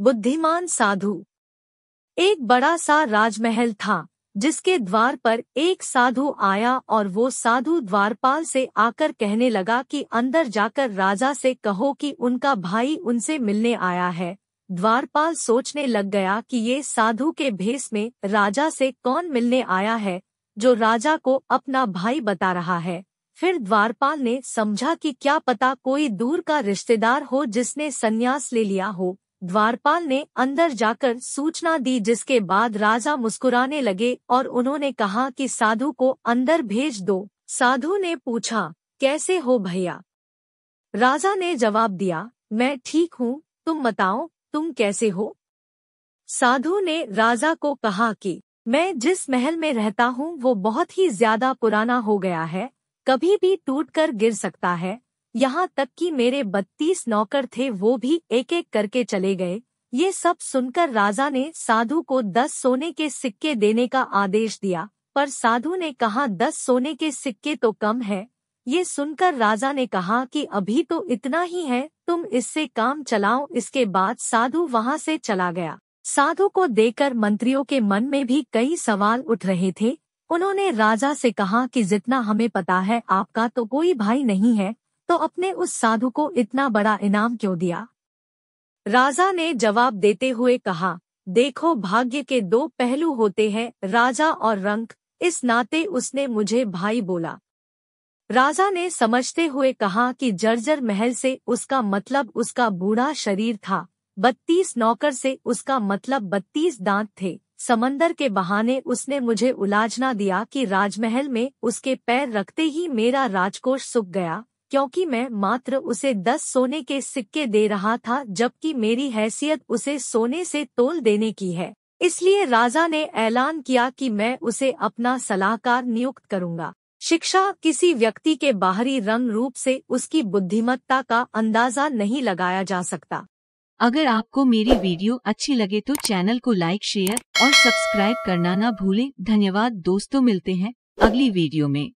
बुद्धिमान साधु एक बड़ा सा राजमहल था जिसके द्वार पर एक साधु आया और वो साधु द्वारपाल से आकर कहने लगा कि अंदर जाकर राजा से कहो कि उनका भाई उनसे मिलने आया है द्वारपाल सोचने लग गया कि ये साधु के भेस में राजा से कौन मिलने आया है जो राजा को अपना भाई बता रहा है फिर द्वारपाल ने समझा कि क्या पता कोई दूर का रिश्तेदार हो जिसने संन्यास ले लिया हो द्वारपाल ने अंदर जाकर सूचना दी जिसके बाद राजा मुस्कुराने लगे और उन्होंने कहा कि साधु को अंदर भेज दो साधु ने पूछा कैसे हो भैया राजा ने जवाब दिया मैं ठीक हूँ तुम बताओ तुम कैसे हो साधु ने राजा को कहा कि मैं जिस महल में रहता हूँ वो बहुत ही ज्यादा पुराना हो गया है कभी भी टूटकर गिर सकता है यहाँ तक कि मेरे बत्तीस नौकर थे वो भी एक एक करके चले गए ये सब सुनकर राजा ने साधु को दस सोने के सिक्के देने का आदेश दिया पर साधु ने कहा दस सोने के सिक्के तो कम है ये सुनकर राजा ने कहा कि अभी तो इतना ही है तुम इससे काम चलाओ इसके बाद साधु वहाँ से चला गया साधु को देकर मंत्रियों के मन में भी कई सवाल उठ रहे थे उन्होंने राजा से कहा कि जितना हमें पता है आपका तो कोई भाई नहीं है तो अपने उस साधु को इतना बड़ा इनाम क्यों दिया राजा ने जवाब देते हुए कहा देखो भाग्य के दो पहलू होते हैं राजा और रंक इस नाते उसने मुझे भाई बोला राजा ने समझते हुए कहा कि जर्जर महल से उसका मतलब उसका बूढ़ा शरीर था बत्तीस नौकर से उसका मतलब बत्तीस दांत थे समंदर के बहाने उसने मुझे उलाझना दिया कि राजमहल में उसके पैर रखते ही मेरा राजकोष सुख गया क्योंकि मैं मात्र उसे दस सोने के सिक्के दे रहा था जबकि मेरी हैसियत उसे सोने से तोल देने की है इसलिए राजा ने ऐलान किया कि मैं उसे अपना सलाहकार नियुक्त करूंगा शिक्षा किसी व्यक्ति के बाहरी रंग रूप से उसकी बुद्धिमत्ता का अंदाजा नहीं लगाया जा सकता अगर आपको मेरी वीडियो अच्छी लगे तो चैनल को लाइक शेयर और सब्सक्राइब करना न भूले धन्यवाद दोस्तों मिलते हैं अगली वीडियो में